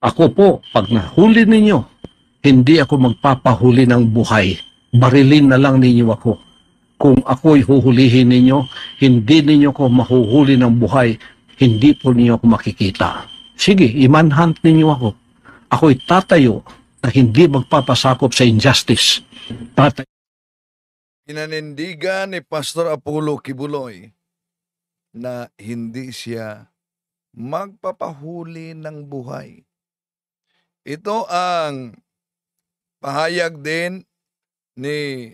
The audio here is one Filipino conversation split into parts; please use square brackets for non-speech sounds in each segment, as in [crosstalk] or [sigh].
Ako po, pag nahuli ninyo, hindi ako magpapahuli ng buhay. Barilin na lang ninyo ako. Kung ako'y huhulihin ninyo, hindi ninyo ko mahuhuli ng buhay. Hindi po ninyo ako makikita. Sige, imanhunt ninyo ako. Ako'y tatayo na hindi magpapasakop sa injustice. Tatayo. Inanindigan ni Pastor Apollo Kibuloy na hindi siya magpapahuli ng buhay ito ang pahayag din ni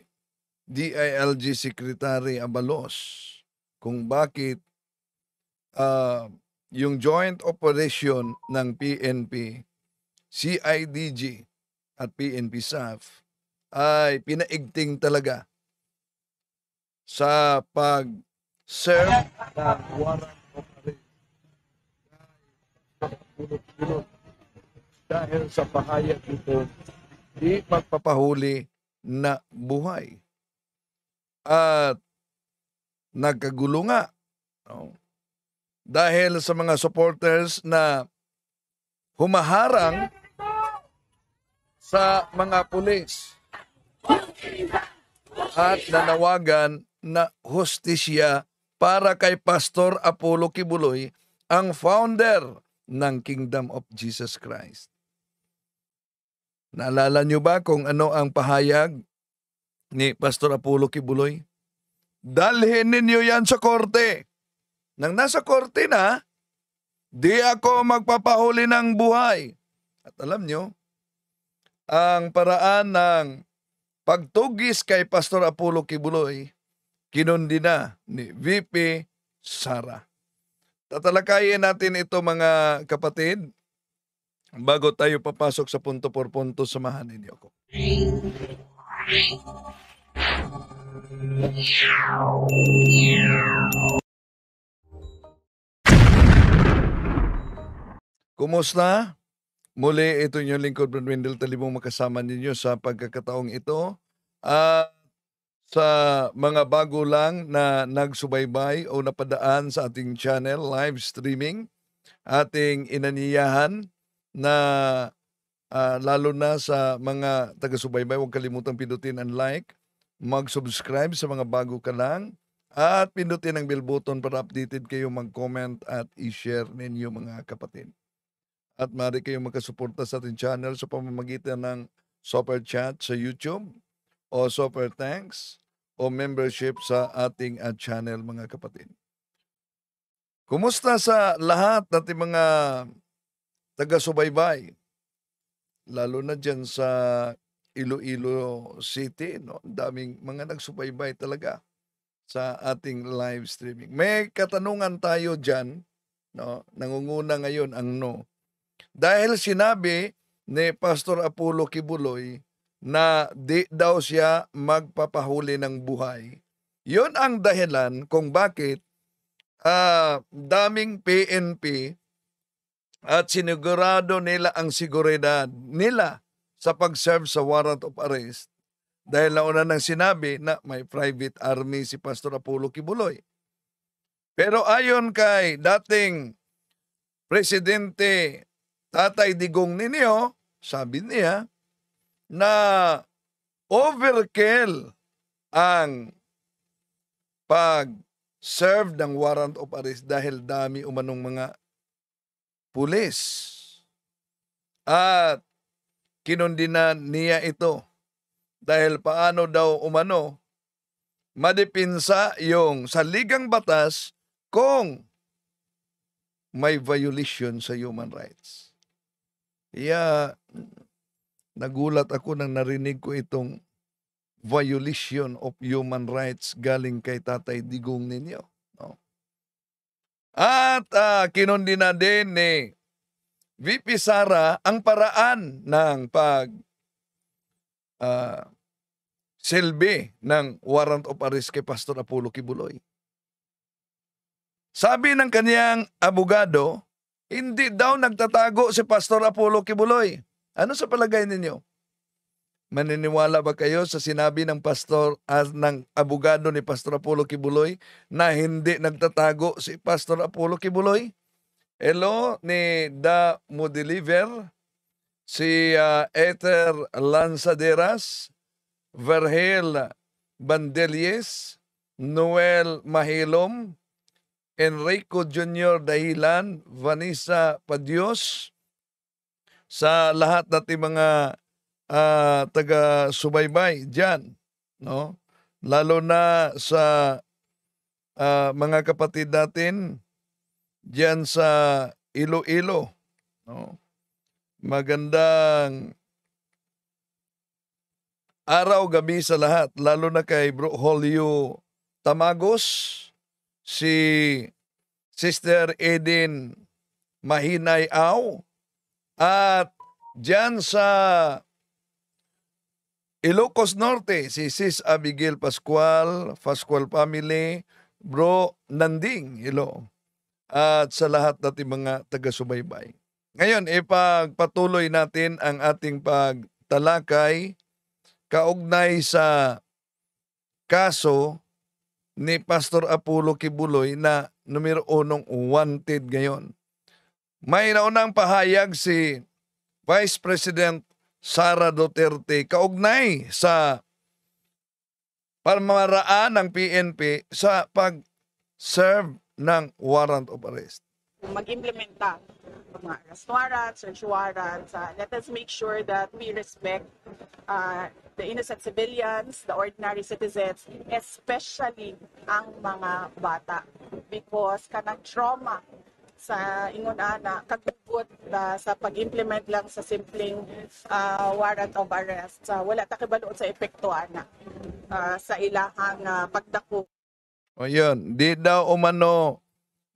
DILG Secretary Abalos kung bakit uh, yung joint operation ng PNP, CIDG at PNP SAF ay pinaigting talaga sa pag-serve ng warrant operation dahil sa pahayag nito di magpapahuli na buhay. At nagkagulo nga no? dahil sa mga supporters na humaharang sa mga pulis at nanawagan na hostisya para kay Pastor Apollo Kibuloy ang founder ng Kingdom of Jesus Christ. Naalala niyo ba kung ano ang pahayag ni Pastor Apollo Kibuloy? Dalhin ninyo yan sa korte. Nang nasa korte na, di ako magpapahuli ng buhay. At alam niyo, ang paraan ng pagtugis kay Pastor Apollo Kibuloy, kinundi na ni VP Sara. Tatalakayin natin ito mga kapatid Bago tayo papasok sa punto por punto, samahan ninyo ako. Kumusta? Muli, ito yung lingkod Brad Wendell Talimong makasama ninyo sa pagkakataong ito. uh, sa mga bago lang na nagsubaybay o napadaan sa ating channel, live streaming, ating inaniyahan na uh, lalo na sa mga taga-subaybay, huwag kalimutang pindutin ang like, mag-subscribe sa mga bago ka lang, at pindutin ang bell button para updated kayo mag-comment at i-share ninyo mga kapatid. At maaari kayong magkasuporta sa ating channel sa pamamagitan ng Super Chat sa YouTube o Super Thanks o membership sa ating uh, channel mga kapatid. Kumusta sa lahat ng mga taga-subaybay. Lalo na dyan sa Iloilo City, no? daming mga nagsubaybay talaga sa ating live streaming. May katanungan tayo dyan, no? Nangunguna ngayon ang no. Dahil sinabi ni Pastor Apollo Kibuloy na di daw siya magpapahuli ng buhay. Yon ang dahilan kung bakit uh, daming PNP at sinigurado nila ang siguridad nila sa pag-serve sa warrant of arrest dahil nauna nang sinabi na may private army si Pastor Apollo Kibuloy. Pero ayon kay dating Presidente Tatay Digong ninyo, sabi niya na overkill ang pag-serve ng warrant of arrest dahil dami umanong mga pulis. At kinundina niya ito dahil paano daw umano madipinsa yung saligang batas kung may violation sa human rights. Kaya nagulat ako nang narinig ko itong violation of human rights galing kay Tatay Digong ninyo. No? At uh, ah, kinundi din ni VP Sara ang paraan ng pag uh, silbi ng warrant of arrest kay Pastor Apollo Kibuloy. Sabi ng kanyang abogado, hindi daw nagtatago si Pastor Apollo Kibuloy. Ano sa palagay ninyo? Maniniwala ba kayo sa sinabi ng pastor as ah, ng abogado ni Pastor Apollo Kibuloy na hindi nagtatago si Pastor Apollo Kibuloy? Hello ni The Modeliver, si uh, Ether Lanzaderas, Vergel Bandelies, Noel Mahilom, Enrico Jr. Dahilan, Vanessa Padios, sa lahat natin mga uh, taga-subaybay dyan, no? lalo na sa uh, mga kapatid natin diyan sa Iloilo. No? Magandang araw gabi sa lahat, lalo na kay Bro Holyo Tamagos, si Sister Eden Mahinay Au, at diyan sa Ilocos Norte, si Sis Abigail Pascual, Pascual Family, Bro Nanding, Ilo at sa lahat natin mga taga-subaybay. Ngayon, ipagpatuloy natin ang ating pagtalakay kaugnay sa kaso ni Pastor Apollo Kibuloy na numero unong wanted ngayon. May naunang pahayag si Vice President Sara Duterte kaugnay sa pamamaraan ng PNP sa pag-serve ng warrant of arrest. Mag-implementa mga arrest warrants, search warrants. Uh, let us make sure that we respect uh, the innocent civilians, the ordinary citizens, especially ang mga bata. Because kanang trauma sa ingon ana kagugot na sa pag-implement lang sa simpleng uh, warrant of arrest uh, wala ta kibalood sa epekto ana uh, sa ilahang uh, pagdako o yun, di daw umano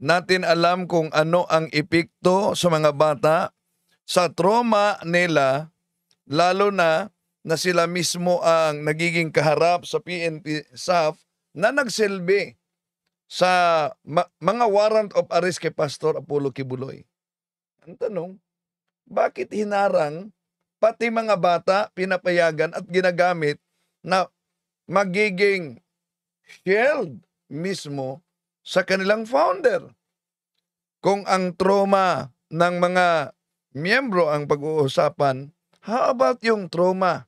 natin alam kung ano ang epekto sa mga bata sa trauma nila, lalo na na sila mismo ang nagiging kaharap sa PNP SAF na nagsilbi sa ma- mga warrant of arrest kay Pastor Apollo Kibuloy. Ang tanong, bakit hinarang pati mga bata pinapayagan at ginagamit na magiging shield mismo sa kanilang founder. Kung ang trauma ng mga miyembro ang pag-uusapan, how about yung trauma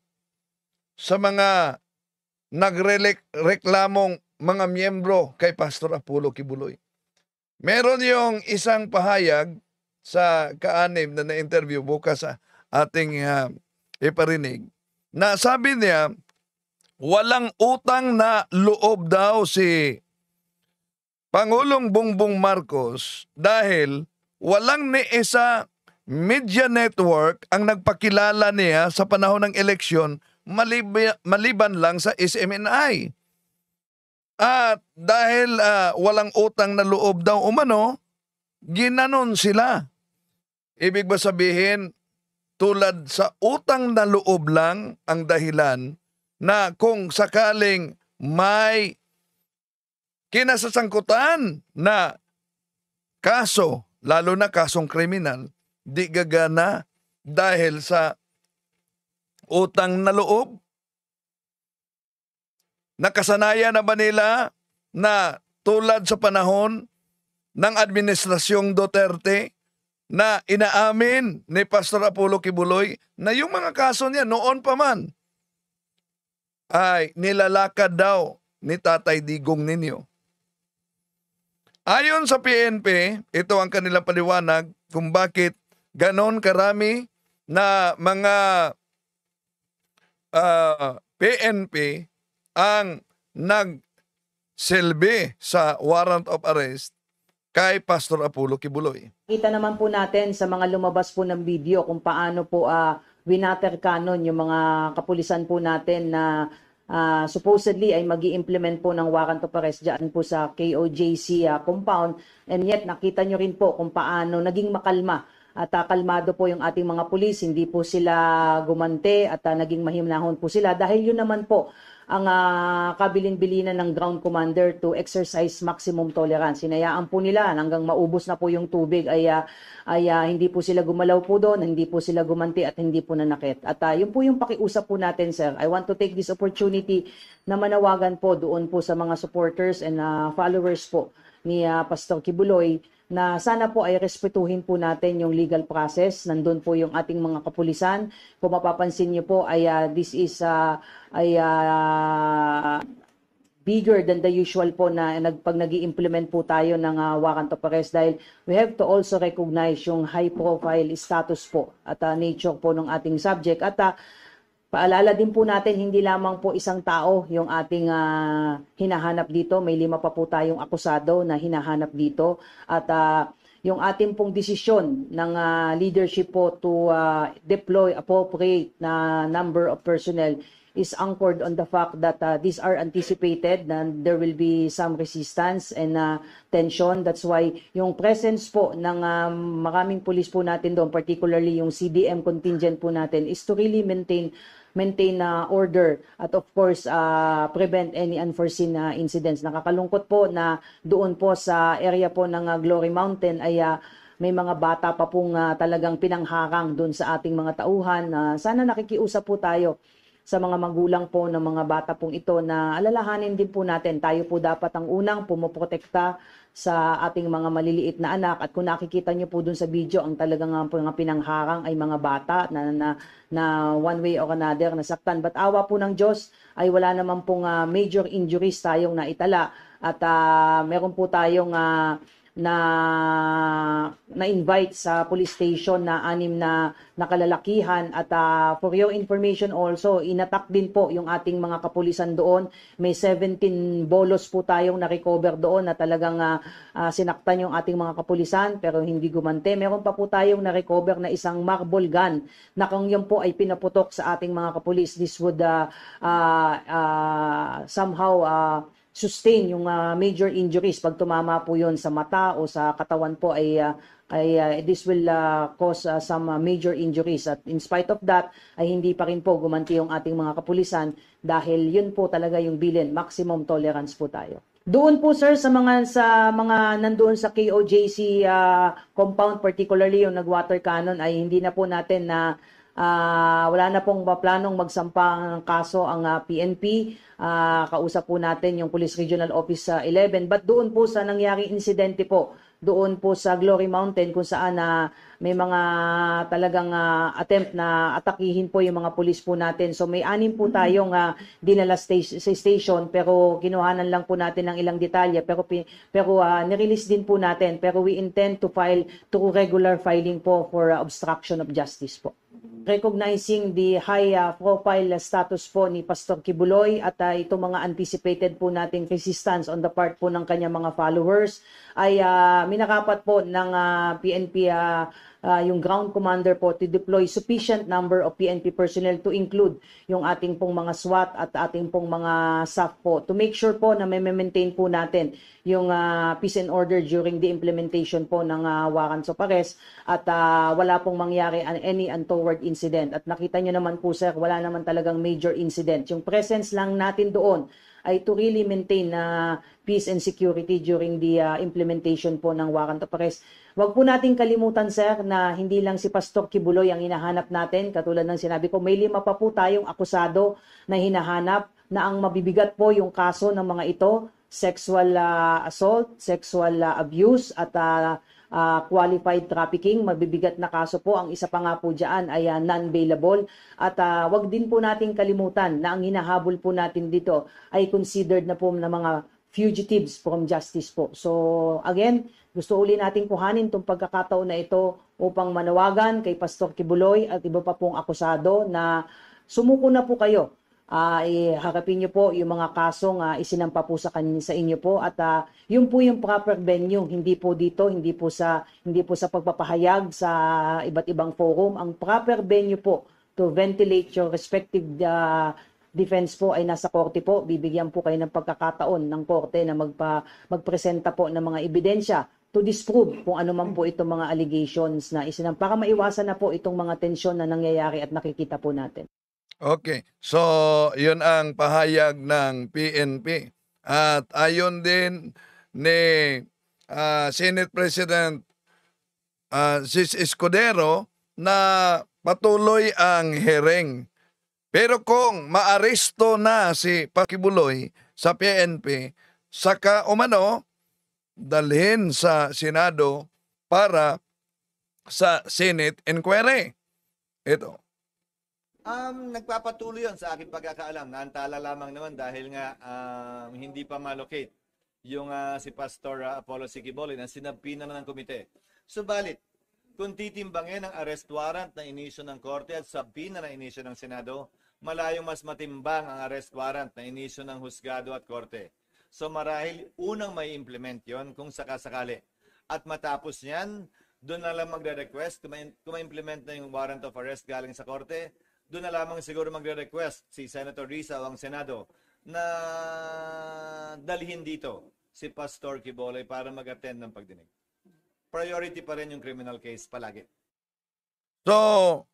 sa mga nagreklamong mga miyembro kay Pastor Apollo Kibuloy? Meron yung isang pahayag sa kaanim na na-interview bukas sa ating uh, iparinig na sabi niya, walang utang na loob daw si Pangulong Bongbong Marcos dahil walang ni isa media network ang nagpakilala niya sa panahon ng eleksyon maliban, maliban lang sa SMNI. At dahil uh, walang utang na loob daw umano, ginanon sila. Ibig ba sabihin, tulad sa utang na loob lang ang dahilan na kung sakaling may kinasasangkutan na kaso, lalo na kasong kriminal, di gagana dahil sa utang na loob? Nakasanayan na ba nila na tulad sa panahon ng Administrasyong Duterte na inaamin ni Pastor Apollo Kibuloy na yung mga kaso niya noon pa man ay nilalakad daw ni Tatay Digong ninyo. Ayon sa PNP, ito ang kanilang paliwanag kung bakit ganon karami na mga uh, ah, PNP ang nagselbi sa warrant of arrest kay Pastor Apulo Kibuloy. Kita naman po natin sa mga lumabas po ng video kung paano po uh, winater canon yung mga kapulisan po natin na uh, supposedly ay mag implement po ng Wakan to Pares dyan po sa KOJC uh, ah, compound and yet nakita nyo rin po kung paano naging makalma at uh, kalmado po yung ating mga pulis, hindi po sila gumante at uh, naging mahimanahon po sila dahil yun naman po ang uh, kabilin-bilinan ng ground commander to exercise maximum tolerance. Sinayaan po nila hanggang maubos na po yung tubig ay, uh, ay uh, hindi po sila gumalaw po doon, hindi po sila gumanti at hindi po nanakit. At uh, yun po yung pakiusap po natin sir. I want to take this opportunity na manawagan po doon po sa mga supporters and uh, followers po ni uh, Pastor Kibuloy na sana po ay respetuhin po natin yung legal process. Nandun po yung ating mga kapulisan. Kung mapapansin niyo po ay uh, this is uh, ay uh, bigger than the usual po na nag, pag nag implement po tayo ng uh, warrant of arrest dahil we have to also recognize yung high profile status po at uh, nature po ng ating subject at uh, Paalala din po natin, hindi lamang po isang tao yung ating uh, hinahanap dito. May lima pa po tayong akusado na hinahanap dito. At uh, yung ating pong desisyon ng uh, leadership po to uh, deploy appropriate na number of personnel is anchored on the fact that uh, these are anticipated and there will be some resistance and uh, tension. That's why yung presence po ng um, maraming pulis po natin doon, particularly yung CDM contingent po natin, is to really maintain maintain na uh, order at of course uh, prevent any unforeseen uh, incidents. Nakakalungkot po na doon po sa area po ng uh, Glory Mountain ay uh, may mga bata pa pong uh, talagang pinangharang doon sa ating mga tauhan. Uh, sana nakikiusap po tayo sa mga magulang po ng mga bata pong ito na alalahanin din po natin tayo po dapat ang unang pumoprotekta sa ating mga maliliit na anak at kung nakikita niyo po doon sa video ang talagang mga pinangharang ay mga bata na, na, na one way or another nasaktan but awa po ng Diyos ay wala naman pong uh, major injuries tayong naitala at uh, meron po tayong uh, na na-invite sa police station na anim na nakalalakihan at uh, for your information also inatak din po yung ating mga kapulisan doon may 17 bolos po tayong na-recover doon na talagang uh, uh, sinaktan yung ating mga kapulisan pero hindi gumante meron pa po tayong na-recover na isang marble gun na kung yun po ay pinaputok sa ating mga kapulis this would uh, uh, uh, somehow uh, sustain yung uh, major injuries pag tumama po yon sa mata o sa katawan po ay uh, ay uh, this will uh, cause uh, some uh, major injuries at in spite of that ay hindi pa rin po gumanti yung ating mga kapulisan dahil yun po talaga yung bilin maximum tolerance po tayo doon po sir sa mga sa mga nandoon sa KOJC uh, compound particularly yung nagwater cannon ay hindi na po natin na uh, wala na pong planong magsampa ng kaso ang uh, PNP Uh, kausap po natin yung Police Regional Office sa uh, 11. But doon po sa nangyari insidente po, doon po sa Glory Mountain kung saan na uh, may mga talagang uh, attempt na atakihin po yung mga pulis po natin. So may anim po tayong uh, dinala sta- sa station pero kinuhanan lang po natin ng ilang detalye pero pero uh, nirelease din po natin pero we intend to file to regular filing po for uh, obstruction of justice po. Recognizing the high uh, profile status po ni Pastor Kibuloy at uh, ay itong mga anticipated po nating resistance on the part po ng kanya mga followers ay uh, minakapat po ng uh, ah, PNP uh, ah, uh, yung ground commander po to deploy sufficient number of PNP personnel to include yung ating pong mga SWAT at ating pong mga SAF po to make sure po na may maintain po natin yung uh, peace and order during the implementation po ng uh, warrants of arrest at uh, wala pong mangyari any untoward incident at nakita nyo naman po sir wala naman talagang major incident yung presence lang natin doon ay to really maintain na uh, peace and security during the uh, implementation po ng warrant of arrest. Huwag po nating kalimutan sir na hindi lang si Pastor Kibuloy ang hinahanap natin. Katulad ng sinabi ko, may lima pa po tayong akusado na hinahanap na ang mabibigat po yung kaso ng mga ito, sexual uh, assault, sexual uh, abuse at uh, uh, qualified trafficking. Mabibigat na kaso po. Ang isa pa nga po dyan ay uh, non-bailable. At uh, wag din po natin kalimutan na ang hinahabol po natin dito ay considered na po ng mga fugitives from justice po. So again, gusto uli nating kuhanin itong pagkakataon na ito upang manawagan kay Pastor Kibuloy at iba pa pong akusado na sumuko na po kayo uh, harapin nyo po yung mga kasong uh, isinampa po sa, kanyo, sa inyo po at uh, yun po yung proper venue, hindi po dito, hindi po sa, hindi po sa pagpapahayag sa iba't ibang forum. Ang proper venue po to ventilate your respective uh, defense po ay nasa korte po. Bibigyan po kayo ng pagkakataon ng korte na magpa, magpresenta po ng mga ebidensya to disprove kung ano man po itong mga allegations na isinang para maiwasan na po itong mga tensyon na nangyayari at nakikita po natin. Okay. So, yun ang pahayag ng PNP. At ayon din ni uh, Senate President uh, Sis Escudero na patuloy ang hereng. Pero kung maaresto na si Pakibuloy sa PNP, saka umano dalhin sa Senado para sa Senate inquiry. Ito. Um, nagpapatuloy yon sa aking pagkakaalam. Naantala lamang naman dahil nga um, hindi pa malocate yung uh, si Pastor uh, Apollo Sikibolin na sinapinan na ng komite. Subalit, kung titimbangin ang arrest warrant na inisyo ng korte at sabina na inisyo ng Senado, malayong mas matimbang ang arrest warrant na inisyo ng husgado at korte. So marahil unang may implement yon kung sakasakali. At matapos niyan, doon na lang magre-request kung ma-implement na yung warrant of arrest galing sa korte doon na lamang siguro magre-request si Senator Risa o ang Senado na dalhin dito si Pastor Kibolay para mag-attend ng pagdinig. Priority pa rin yung criminal case palagi. So,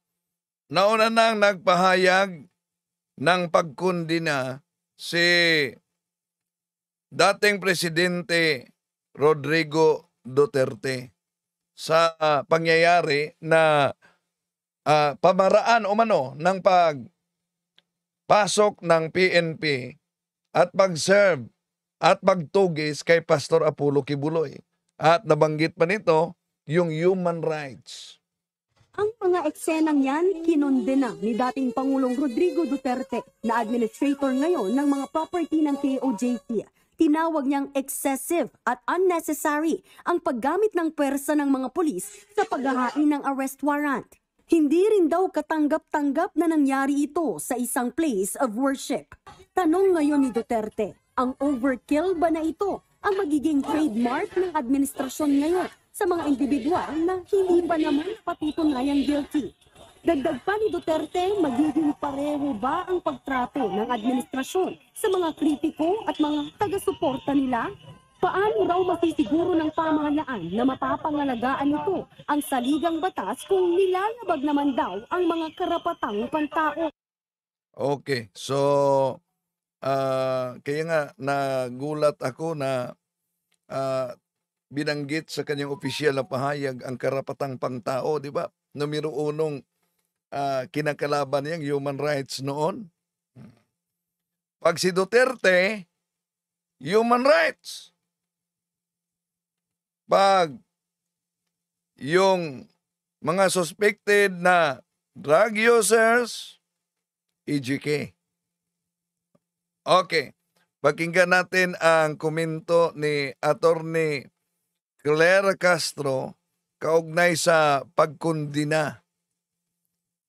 nauna nang nagpahayag ng pagkundina si dating Presidente Rodrigo Duterte sa pangyayari na uh, pamaraan umano ng pagpasok ng PNP at pag-serve at pagtugis kay Pastor Apollo Kibuloy. At nabanggit pa nito yung human rights. Ang mga eksenang yan, kinondena ni dating Pangulong Rodrigo Duterte na administrator ngayon ng mga property ng KOJT tinawag niyang excessive at unnecessary ang paggamit ng pwersa ng mga polis sa paghahain ng arrest warrant. Hindi rin daw katanggap-tanggap na nangyari ito sa isang place of worship. Tanong ngayon ni Duterte, ang overkill ba na ito ang magiging trademark ng administrasyon ngayon sa mga individual na hindi pa naman patutunayan guilty? Dagdag pa ni Duterte, magiging pareho ba ang pagtrato ng administrasyon sa mga kritiko at mga taga-suporta nila Paano raw masisiguro ng pamahalaan na mapapangalagaan nito ang saligang batas kung nilalabag naman daw ang mga karapatang pantao? Okay, so uh, kaya nga nagulat ako na uh, binanggit sa kanyang opisyal na pahayag ang karapatang pangtao, di ba? Numero unong uh, kinakalaban niyang human rights noon. Pag si Duterte, human rights pag yung mga suspected na drug users, EGK. Okay. Pakinggan natin ang komento ni Attorney Claire Castro kaugnay sa pagkundina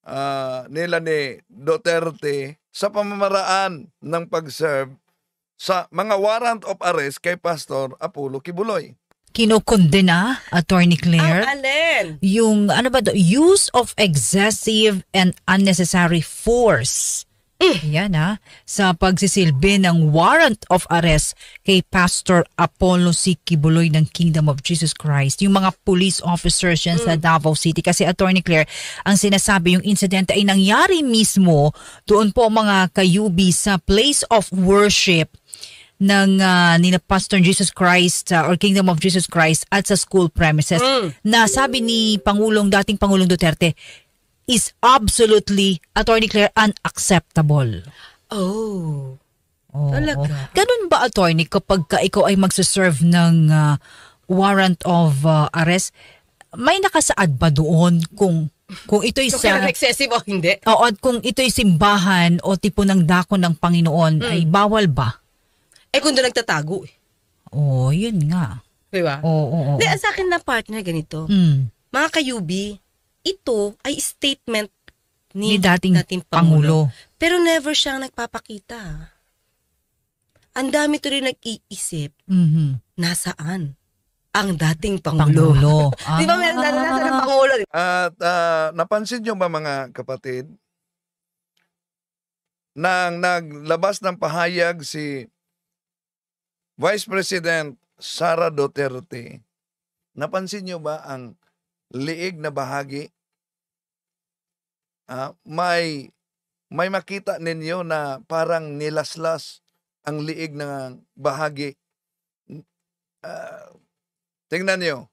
uh, nila ni Duterte sa pamamaraan ng pag-serve sa mga warrant of arrest kay Pastor Apollo Kibuloy kinokondena, Attorney Claire. Ang alin? Yung ano ba do, Use of excessive and unnecessary force. Eh. Mm. Yan ha. Ah. Sa pagsisilbi ng warrant of arrest kay Pastor Apollo C. Kibuloy ng Kingdom of Jesus Christ. Yung mga police officers yan mm. sa Davao City. Kasi Attorney Claire, ang sinasabi yung incident ay nangyari mismo doon po mga kayubi sa place of worship ng uh, ni Pastor Jesus Christ uh, or Kingdom of Jesus Christ at sa school premises mm. na sabi ni Pangulong dating Pangulong Duterte is absolutely attorney Claire unacceptable. Oh. Oh, Talaga. Ganun ba attorney kapag ka ikaw ay magse-serve ng uh, warrant of uh, arrest may nakasaad ba doon kung kung ito ay sa excessive o hindi? Oo, kung ito ay simbahan o tipo ng dako ng Panginoon mm. ay bawal ba? Eh kung doon nagtatago eh. Oo, oh, yun nga. Di ba? Oo, oo, oo. Hindi, sa akin na partner ganito. Mm. Mga kayubi, ito ay statement ni, ni dating, dating Pangulo. Pangulo. Pero never siyang nagpapakita. Ang dami to rin nag-iisip, mm-hmm. nasaan ang dating Pangulo? Pangulo. ah. [laughs] Di ba meron na nasa ng Pangulo? At uh, napansin nyo ba mga kapatid, nang naglabas ng pahayag si Vice President Sara Duterte, napansin nyo ba ang liig na bahagi? Ah, may may makita ninyo na parang nilaslas ang liig na bahagi. Ah, tingnan nyo.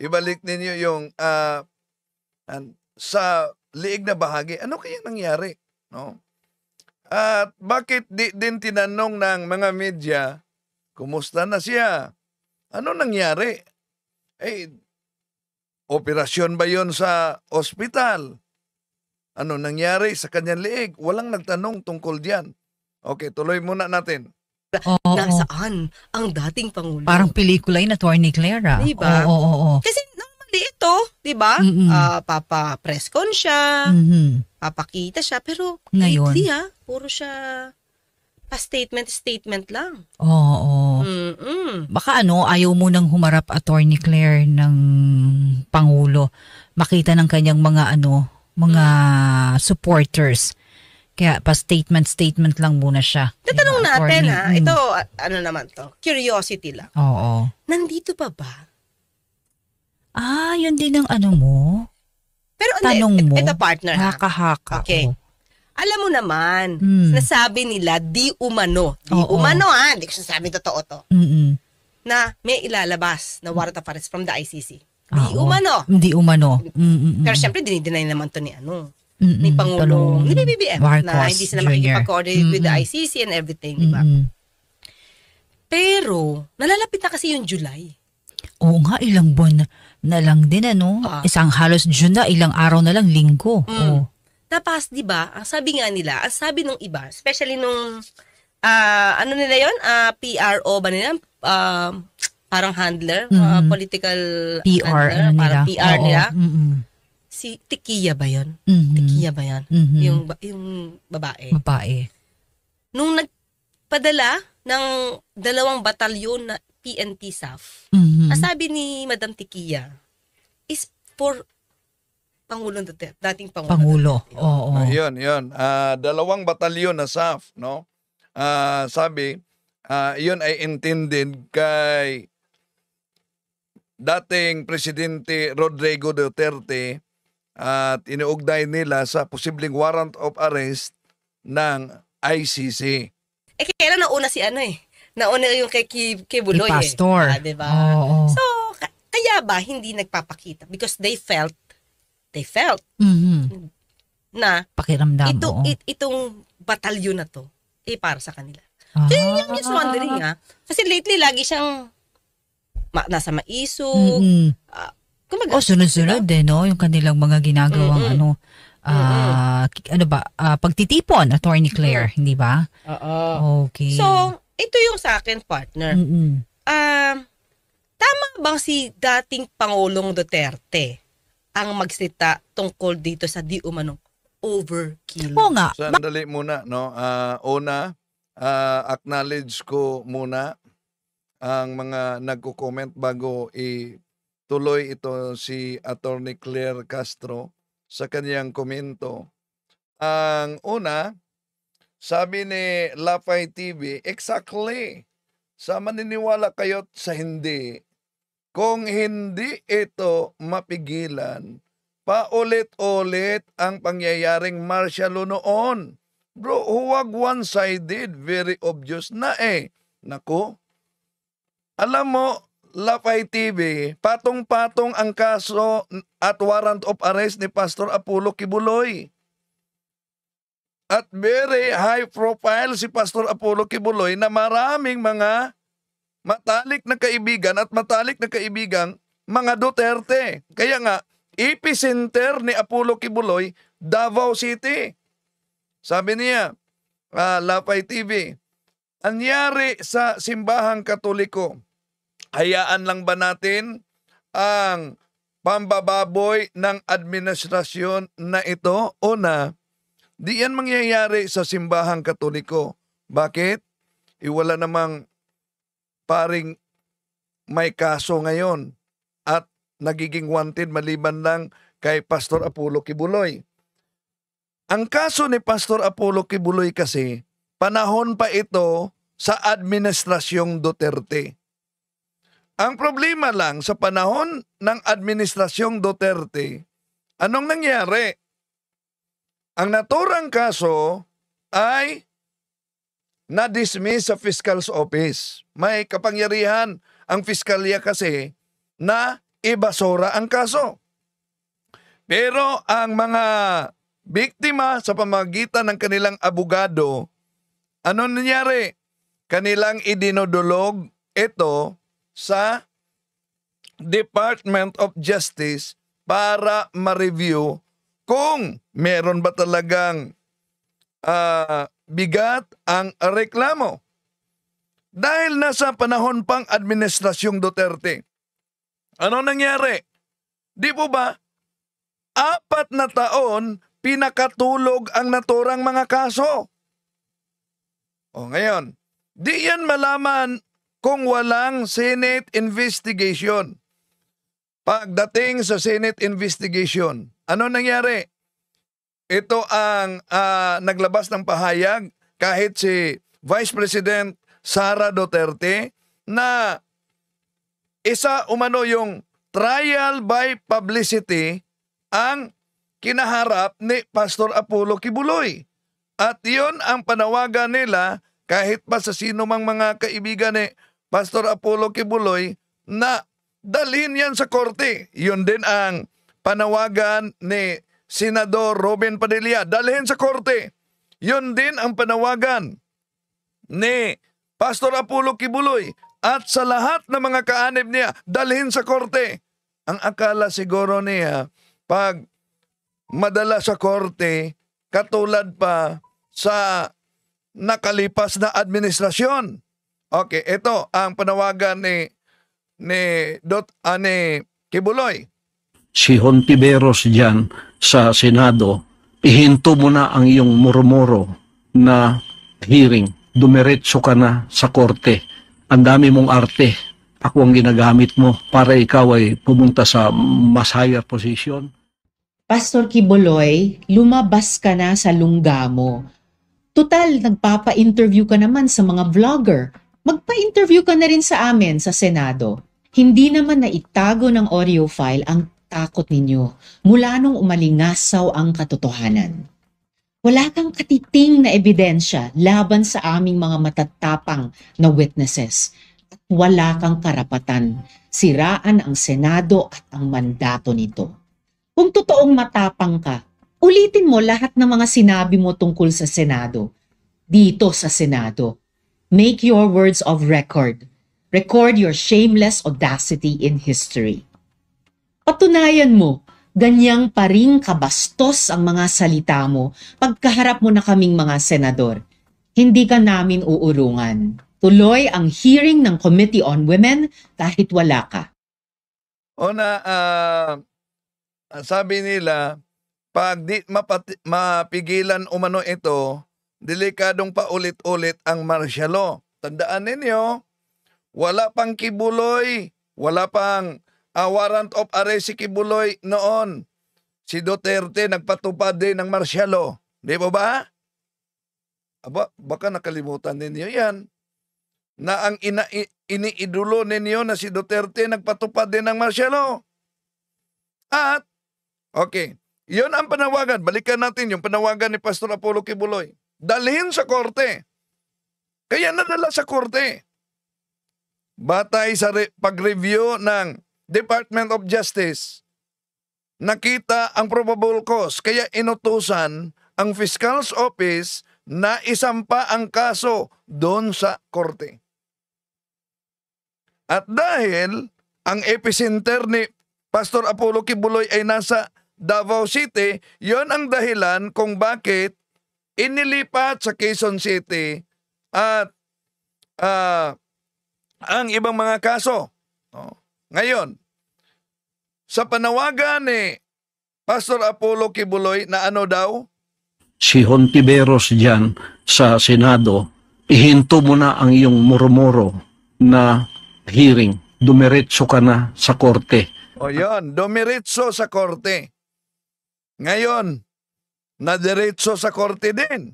Ibalik ninyo yung uh, sa liig na bahagi. Ano kaya nangyari? No? At bakit di din tinanong ng mga media Kumusta na siya? Ano nangyari? Eh, operasyon ba yon sa ospital? Ano nangyari sa kanyang leeg? Walang nagtanong tungkol diyan. Okay, tuloy muna natin. Oh, Nasaan ang dating Pangulo? Parang pelikula yun at Warnie Clara. Ah. Diba? Oo, oh, oo, oh, oo. Oh. Kasi nung maliit to, oh, diba? Mm-hmm. Uh, ah, papa press con siya, mm-hmm. papakita siya, pero ngayon, hindi ah, ha, puro siya pa statement-statement lang. Oo, oh, oo. Oh. Mm-mm. Baka ano, ayaw mo nang humarap attorney Claire ng Pangulo. Makita ng kanyang mga ano, mga mm. supporters. Kaya pa statement statement lang muna siya. Tatanong yeah, natin ha, ah, mm. ito ano naman to, curiosity lang. Oo. Nandito pa ba? Ah, yun din ang ano mo. Pero Tanong it, it, mo. Ito partner. Haka-haka. Okay. Oh alam mo naman, mm. nasabi nila, di umano. Di Oo. umano ha, ah. hindi ko sasabi totoo to. Mm-mm. Na may ilalabas na warrant of arrest from the ICC. Di ah, Oo. umano. Di umano. Mm-mm. Pero syempre, dinideny naman to ni ano. Mm-mm. Ni Pangulong, ni BBM, Marcos, na hindi sila Junior. makikipag-coordinate with the ICC and everything, di ba? Pero, nalalapit na kasi yung July. Oo nga, ilang buwan na, na lang din ano. Ah. Isang halos June na, ilang araw na lang, linggo. Mm. Oo. Tapos, di ba, ang sabi nga nila, ang sabi ng iba, especially nung, uh, ano nila yon uh, ah, PRO ba nila? Uh, parang handler, mm-hmm. uh, political PR handler, ano parang nila. PR Oo. nila. Mm-hmm. Si Tikiya ba yon? Mm-hmm. Tikiya ba yon? Mm-hmm. Yung, yung babae. Babae. Nung nagpadala ng dalawang batalyon na PNP SAF, mm-hmm. sabi ni Madam Tikiya, is for Pangulong Duterte, dating Pangulong Pangulo. Oo. Oh, oh. Yun, yun. Uh, ah, dalawang batalyon na SAF, no? Uh, sabi, uh, yun ay intended kay dating Presidente Rodrigo Duterte at uh, inuugday nila sa posibleng warrant of arrest ng ICC. Eh, kailan nauna si ano eh? Nauna yung kay, kay, kay Buloy eh. Pastor. Ah, diba? Oh, oh. So, kaya ba hindi nagpapakita? Because they felt they felt mm-hmm. na pakiramdam ito, oh. it, itong batalyon na to eh para sa kanila. Ah. Kaya yung just wondering ha, ah, kasi lately lagi siyang ma- nasa maiso. mm-hmm. uh, ah, kumaga. Oh, sunod-sunod diba? no? Yung kanilang mga ginagawang mm-hmm. ano, uh, mm-hmm. ano ba, uh, pagtitipon, attorney Claire, mm-hmm. hindi ba? Oo. Okay. So, ito yung sa akin, partner. Mm-hmm. Uh, tama bang si dating Pangulong Duterte ang magsita tungkol dito sa di umanong overkill. Oo nga. Sandali muna, no? Uh, una, uh, acknowledge ko muna ang mga nagko-comment bago ituloy ito si Attorney Claire Castro sa kaniyang komento. Ang una, sabi ni Lafay TV, exactly, sa maniniwala kayo sa hindi, kung hindi ito mapigilan, paulit-ulit ang pangyayaring martial law noon. Bro, huwag one-sided, very obvious na eh. Naku, alam mo, Lapay TV, patong-patong ang kaso at warrant of arrest ni Pastor Apollo Kibuloy. At very high profile si Pastor Apollo Kibuloy na maraming mga matalik na kaibigan at matalik na kaibigang mga Duterte. Kaya nga, epicenter ni Apollo Kibuloy, Davao City. Sabi niya, uh, Lapay TV, anyari sa simbahang katoliko, hayaan lang ba natin ang pambababoy ng administrasyon na ito o na di yan mangyayari sa simbahang katoliko. Bakit? Iwala eh, namang paring may kaso ngayon at nagiging wanted maliban lang kay Pastor Apollo Kibuloy. Ang kaso ni Pastor Apollo Kibuloy kasi, panahon pa ito sa Administrasyong Duterte. Ang problema lang sa panahon ng Administrasyong Duterte, anong nangyari? Ang naturang kaso ay na-dismiss sa Fiscal's Office may kapangyarihan ang piskalya kasi na ibasura ang kaso. Pero ang mga biktima sa pamagitan ng kanilang abogado, ano nangyari? Kanilang idinodolog ito sa Department of Justice para ma-review kung meron ba talagang uh, bigat ang reklamo. Dahil nasa panahon pang administrasyong Duterte. Ano nangyari? Di po ba? Apat na taon pinakatulog ang naturang mga kaso. O ngayon, di yan malaman kung walang Senate investigation. Pagdating sa Senate investigation, ano nangyari? Ito ang uh, naglabas ng pahayag kahit si Vice President Sara Duterte na isa umano yung trial by publicity ang kinaharap ni Pastor Apollo Kibuloy. At yon ang panawagan nila kahit pa sa sino mang mga kaibigan ni Pastor Apollo Kibuloy na dalhin yan sa korte. Yun din ang panawagan ni Senador Robin Padilla. Dalhin sa korte. Yun din ang panawagan ni Pastor Apollo Kibuloy, at sa lahat ng mga kaanib niya, dalhin sa korte. Ang akala siguro niya, pag madala sa korte, katulad pa sa nakalipas na administrasyon. Okay, ito ang panawagan ni ni Dot uh, Kibuloy. Si Hontiveros diyan sa Senado, ihinto mo na ang iyong murmuro na hearing dumiretso ka na sa korte. Ang dami mong arte. Ako ang ginagamit mo para ikaw ay pumunta sa mas higher position. Pastor Kiboloy, lumabas ka na sa lungga mo. Total, nagpapa-interview ka naman sa mga vlogger. Magpa-interview ka na rin sa amin sa Senado. Hindi naman na itago ng audio file ang takot ninyo mula nung umalingasaw ang katotohanan wala kang katiting na ebidensya laban sa aming mga matatapang na witnesses at wala kang karapatan siraan ang Senado at ang mandato nito. Kung totoong matapang ka, ulitin mo lahat ng mga sinabi mo tungkol sa Senado. Dito sa Senado, make your words of record. Record your shameless audacity in history. Patunayan mo Ganyang paring kabastos ang mga salita mo pagkaharap mo na kaming mga senador. Hindi ka namin uurungan. Tuloy ang hearing ng Committee on Women kahit wala ka. O na, uh, sabi nila, pag di mapati- mapigilan umano ito, delikadong paulit-ulit ang martial law. Tandaan ninyo, wala pang kibuloy, wala pang a warrant of arrest si Kibuloy noon. Si Duterte nagpatupad din ng Marcelo. Di ba ba? Aba, baka nakalimutan ninyo yan. Na ang ina, iniidulo ninyo na si Duterte nagpatupad din ng Marcelo. At, okay, yun ang panawagan. Balikan natin yung panawagan ni Pastor Apollo Kibuloy. Dalhin sa korte. Kaya nadala sa korte. Batay sa re- pag-review ng Department of Justice, nakita ang probable cause kaya inutusan ang Fiscal's Office na isampa ang kaso doon sa korte. At dahil ang epicenter ni Pastor Apollo Kibuloy ay nasa Davao City, yon ang dahilan kung bakit inilipat sa Quezon City at uh, ang ibang mga kaso. Oh. Ngayon, sa panawagan ni Pastor Apollo Kibuloy na ano daw? Si Hontiveros dyan sa Senado, ihinto mo na ang iyong murmuro na hearing. Dumiretso ka na sa korte. O yun, dumiretso sa korte. Ngayon, nadiretso sa korte din.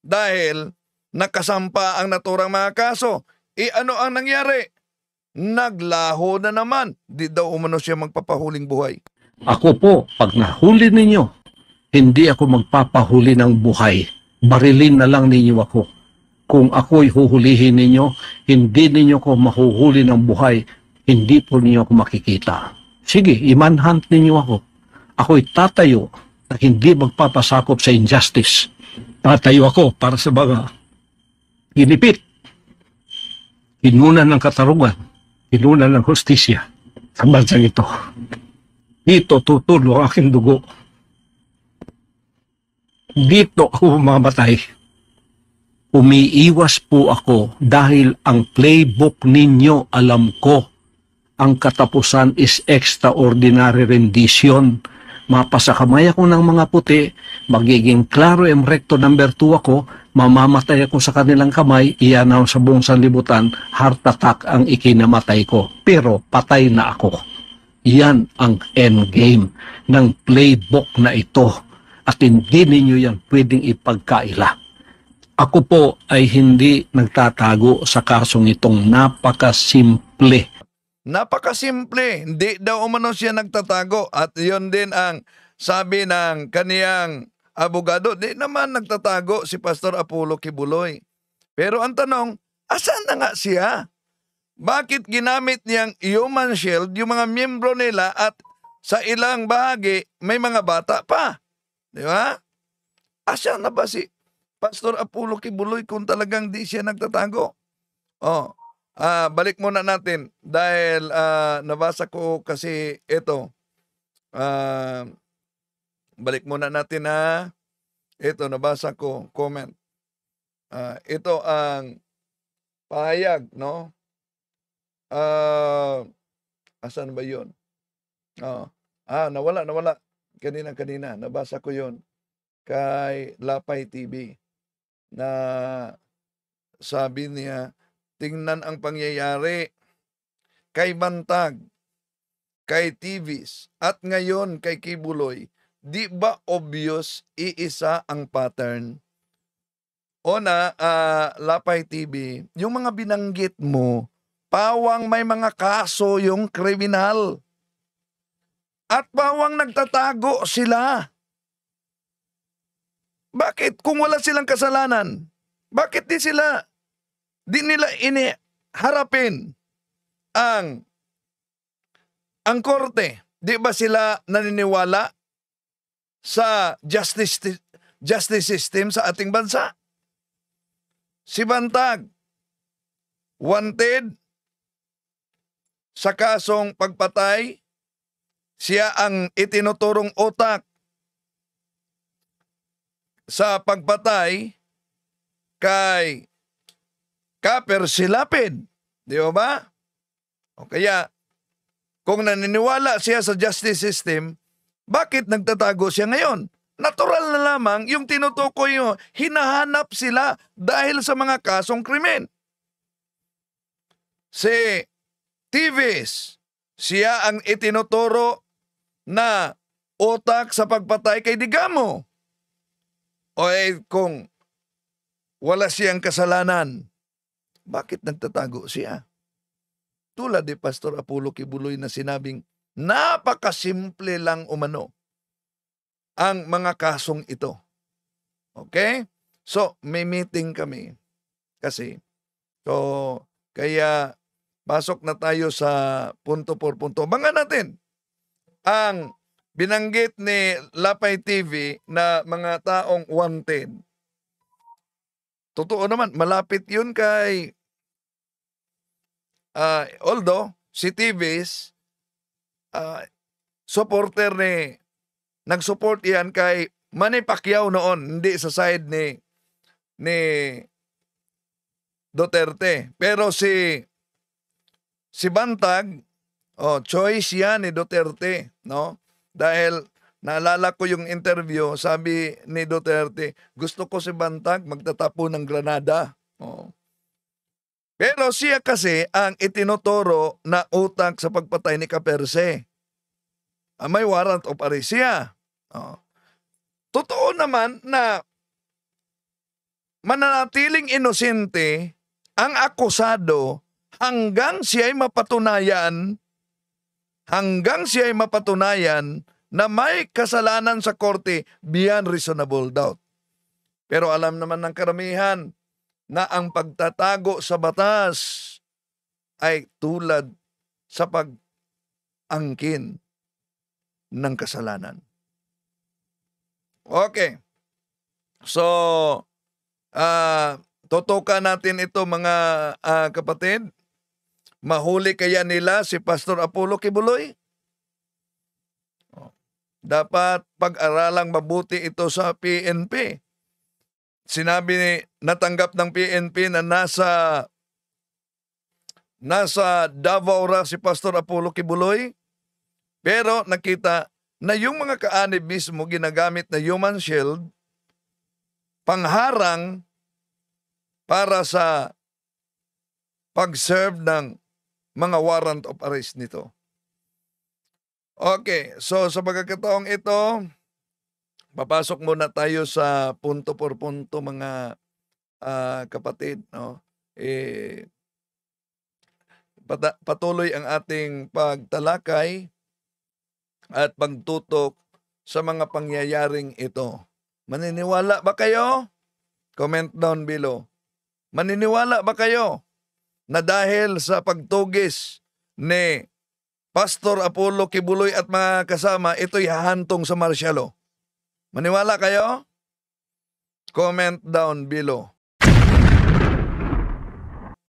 Dahil nakasampa ang naturang mga kaso. E ano ang nangyari? naglaho na naman. Di daw umano siya magpapahuling buhay. Ako po, pag nahuli ninyo, hindi ako magpapahuli ng buhay. Barilin na lang ninyo ako. Kung ako'y huhulihin ninyo, hindi ninyo ko mahuhuli ng buhay. Hindi po ninyo ako makikita. Sige, imanhunt ninyo ako. Ako'y tatayo na hindi magpapasakop sa injustice. Tatayo ako para sa mga inipit, inunan ng katarungan, Inuna ng hustisya sa bansang ito. Dito tutulo ang aking dugo. Dito ako mamatay. Umiiwas po ako dahil ang playbook ninyo alam ko. Ang katapusan is extraordinary rendition. Mapasakamay ako ng mga puti, magiging klaro em recto number 2 ako, mamamatay ako sa kanilang kamay, iyanaw sa buong sanlibutan, heart attack ang ikinamatay ko. Pero patay na ako. Iyan ang endgame ng playbook na ito. At hindi ninyo yan pwedeng ipagkaila. Ako po ay hindi nagtatago sa kasong itong napakasimple. Napakasimple. Hindi daw umano siya nagtatago. At yon din ang sabi ng kaniyang abogado, di naman nagtatago si Pastor Apollo Kibuloy. Pero ang tanong, asan na nga siya? Bakit ginamit niyang human shield yung mga miyembro nila at sa ilang bahagi may mga bata pa? Di ba? Asan na ba si Pastor Apollo Kibuloy kung talagang di siya nagtatago? Oh, ah, balik muna natin dahil ah, nabasa ko kasi ito. Ah, Balik muna natin ha. Ito, nabasa ko, comment. Uh, ito ang pahayag, no? Uh, asan ba yun? Oh. Ah, nawala, nawala. Kanina-kanina, nabasa ko yun kay Lapay TV na sabi niya, tingnan ang pangyayari kay Bantag, kay Tivis, at ngayon kay Kibuloy, di ba obvious iisa ang pattern? O na, uh, Lapay TV, yung mga binanggit mo, pawang may mga kaso yung kriminal. At pawang nagtatago sila. Bakit kung wala silang kasalanan? Bakit di sila, di nila iniharapin ang ang korte? Di ba sila naniniwala sa justice justice system sa ating bansa. Si Bantag, wanted sa kasong pagpatay, siya ang itinuturong utak sa pagpatay kay Kaper Silapid. Di ba ba? O kaya, kung naniniwala siya sa justice system, bakit nagtatago siya ngayon? Natural na lamang yung tinutukoy nyo, hinahanap sila dahil sa mga kasong krimen. Si Tivis, siya ang itinuturo na otak sa pagpatay kay Digamo. O eh kung wala siyang kasalanan, bakit nagtatago siya? Tulad ni Pastor Apollo Kibuloy na sinabing, Napakasimple lang umano ang mga kasong ito. Okay? So, may meeting kami kasi. So, kaya pasok na tayo sa punto por punto. Banga natin ang binanggit ni Lapay TV na mga taong wanted. Totoo naman, malapit yun kay uh, although si TVs uh, supporter ni nag-support yan kay Manny Pacquiao noon, hindi sa side ni ni Duterte. Pero si si Bantag, oh, choice yan ni Duterte, no? Dahil naalala ko yung interview, sabi ni Duterte, gusto ko si Bantag magtatapo ng Granada. Oh. Pero siya kasi ang itinuturo na utak sa pagpatay ni Kaperse. Ah, may warrant of arrest siya. Oh. Totoo naman na mananatiling inosente ang akusado hanggang siya ay mapatunayan hanggang siya ay mapatunayan na may kasalanan sa korte beyond reasonable doubt. Pero alam naman ng karamihan, na ang pagtatago sa batas ay tulad sa pag-angkin ng kasalanan. Okay. So, uh, tutukan natin ito mga uh, kapatid. Mahuli kaya nila si Pastor Apollo Kibuloy? Oh. Dapat pag-aralang mabuti ito sa PNP sinabi ni natanggap ng PNP na nasa nasa Davao ra si Pastor Apollo Kibuloy pero nakita na yung mga kaanib mismo ginagamit na human shield pangharang para sa pag-serve ng mga warrant of arrest nito. Okay, so sa pagkakataong ito, Papasok muna tayo sa punto por punto mga uh, kapatid, no? Eh, pata- patuloy ang ating pagtalakay at pagtutok sa mga pangyayaring ito. Maniniwala ba kayo? Comment down below. Maniniwala ba kayo na dahil sa pagtugis ni Pastor Apollo Kibuloy at mga kasama, ito'y hahantong sa martial Maniwala kayo? Comment down below.